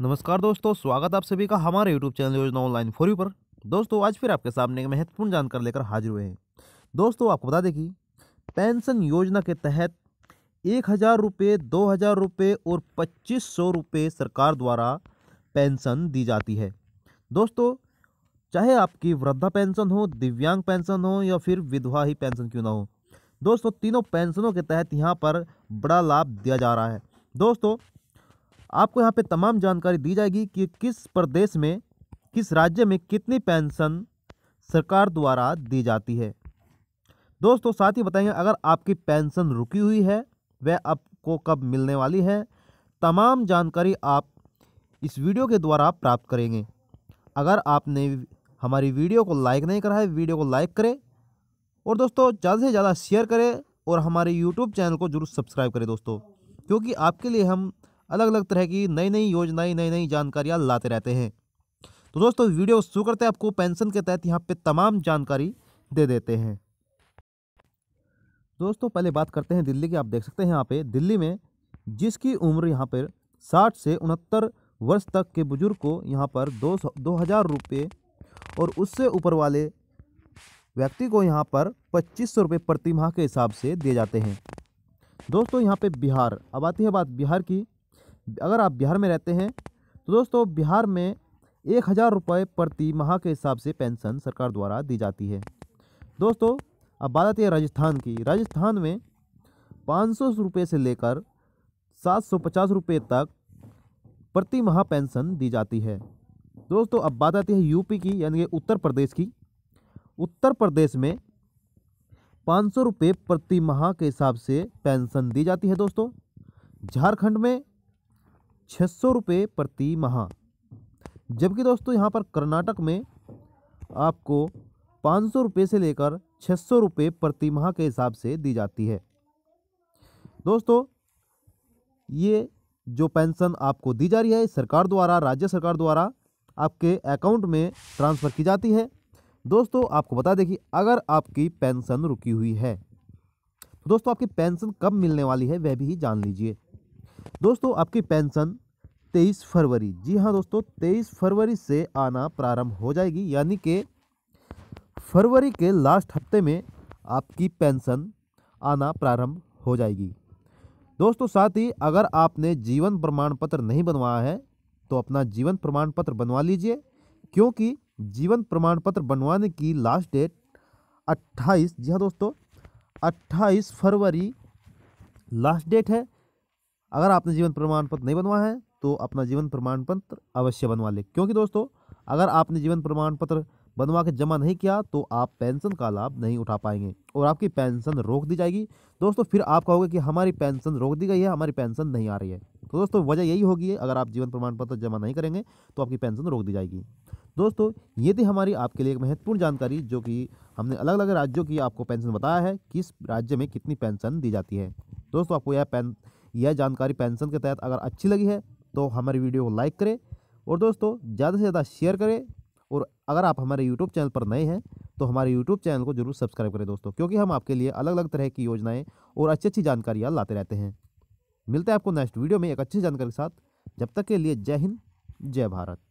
नमस्कार दोस्तों स्वागत आप सभी का हमारे YouTube channel Yojana online four पर दोस्तों आज फिर आपके सामने एक महत्वपूर्ण जानकारी लेकर हाजिर हुए हैं दोस्तों आपको बता दें कि पेंशन योजना के तहत एक हज़ार रुपये दो हज़ार रुपये और पच्चीस सौ रुपये सरकार द्वारा पेंशन दी जाती है दोस्तों चाहे आपकी वृद्धा पेंशन हो दिव्यांग पेंशन हो या फिर विधवा ही पेंशन क्यों ना हो दोस्तों तीनों पेंशनों के तहत यहाँ पर बड़ा लाभ दिया जा रहा है दोस्तों आपको यहाँ पे तमाम जानकारी दी जाएगी कि किस प्रदेश में किस राज्य में कितनी पेंशन सरकार द्वारा दी जाती है दोस्तों साथ ही बताएंगे अगर आपकी पेंशन रुकी हुई है वह आपको कब मिलने वाली है तमाम जानकारी आप इस वीडियो के द्वारा प्राप्त करेंगे अगर आपने हमारी वीडियो को लाइक नहीं करा है वीडियो को लाइक करें और दोस्तों ज़्यादा से ज़्यादा शेयर करें और हमारे यूट्यूब चैनल को जरूर सब्सक्राइब करें दोस्तों क्योंकि आपके लिए हम अलग अलग तरह की नई नई योजनाएं नई नई जानकारियाँ लाते रहते हैं तो दोस्तों वीडियो शुरू करते हैं आपको पेंशन के तहत यहाँ पे तमाम जानकारी दे देते हैं दोस्तों पहले बात करते हैं दिल्ली की आप देख सकते हैं यहाँ पे दिल्ली में जिसकी उम्र यहाँ पर साठ से उनहत्तर वर्ष तक के बुजुर्ग को यहाँ पर दो सौ दो हज़ार रुपये और उससे ऊपर वाले व्यक्ति को यहाँ पर पच्चीस सौ रुपये प्रति माह के हिसाब से दिए जाते हैं दोस्तों यहाँ पे बिहार अब आती है बात बिहार की अगर आप बिहार में रहते हैं तो दोस्तों बिहार में एक हज़ार रुपये प्रति माह के हिसाब से पेंशन सरकार द्वारा दी जाती है दोस्तों अब बात आती है राजस्थान की राजस्थान में पाँच सौ रुपये से लेकर सात सौ पचास रुपये तक प्रति माह पेंशन दी जाती है दोस्तों अब बात आती है यूपी की यानी कि उत्तर प्रदेश की उत्तर प्रदेश में पाँच सौ रुपये प्रति माह के हिसाब से पेंशन दी जाती है दोस्तों झारखंड में छः सौ रुपये प्रति माह जबकि दोस्तों यहाँ पर कर्नाटक में आपको पाँच सौ रुपये से लेकर छः सौ रुपये प्रति माह के हिसाब से दी जाती है दोस्तों ये जो पेंशन आपको दी जा रही है सरकार द्वारा राज्य सरकार द्वारा आपके अकाउंट में ट्रांसफ़र की जाती है दोस्तों आपको बता दें कि अगर आपकी पेंशन रुकी हुई है तो दोस्तों आपकी पेंशन कब मिलने वाली है वह भी जान लीजिए दोस्तों आपकी पेंशन तेईस फरवरी जी हाँ दोस्तों तेईस फरवरी से आना प्रारंभ हो जाएगी यानी कि फरवरी के लास्ट हफ्ते में आपकी पेंशन आना प्रारंभ हो जाएगी दोस्तों साथ ही अगर आपने जीवन प्रमाण पत्र नहीं बनवाया है तो अपना जीवन प्रमाण पत्र बनवा लीजिए क्योंकि जीवन प्रमाण पत्र बनवाने की लास्ट डेट 28 जी हाँ दोस्तों 28 फरवरी लास्ट डेट है अगर आपने जीवन प्रमाण पत्र नहीं बनवा है तो अपना जीवन प्रमाण पत्र अवश्य बनवा लें क्योंकि दोस्तों अगर आपने जीवन प्रमाण पत्र बनवा के जमा नहीं किया तो आप पेंशन का लाभ नहीं उठा पाएंगे और आपकी पेंशन रोक दी जाएगी दोस्तों फिर आप कहोगे कि हमारी पेंशन रोक दी गई है हमारी पेंशन नहीं आ रही है तो दोस्तों वजह यही होगी अगर आप जीवन प्रमाण पत्र जमा नहीं करेंगे तो आपकी पेंशन रोक दी जाएगी दोस्तों ये थी हमारी आपके लिए एक महत्वपूर्ण जानकारी जो कि हमने अलग अलग राज्यों की आपको पेंशन बताया है किस राज्य में कितनी पेंशन दी जाती है दोस्तों आपको यह पेन यह जानकारी पेंशन के तहत अगर अच्छी लगी है तो हमारी वीडियो को लाइक करें और दोस्तों ज़्यादा से ज़्यादा शेयर करें और अगर आप हमारे यूट्यूब चैनल पर नए हैं तो हमारे यूट्यूब चैनल को जरूर सब्सक्राइब करें दोस्तों क्योंकि हम आपके लिए अलग अलग तरह की योजनाएँ और अच्छी अच्छी जानकारियाँ लाते रहते हैं मिलते हैं आपको नेक्स्ट वीडियो में एक अच्छी जानकारी के साथ जब तक के लिए जय हिंद जय भारत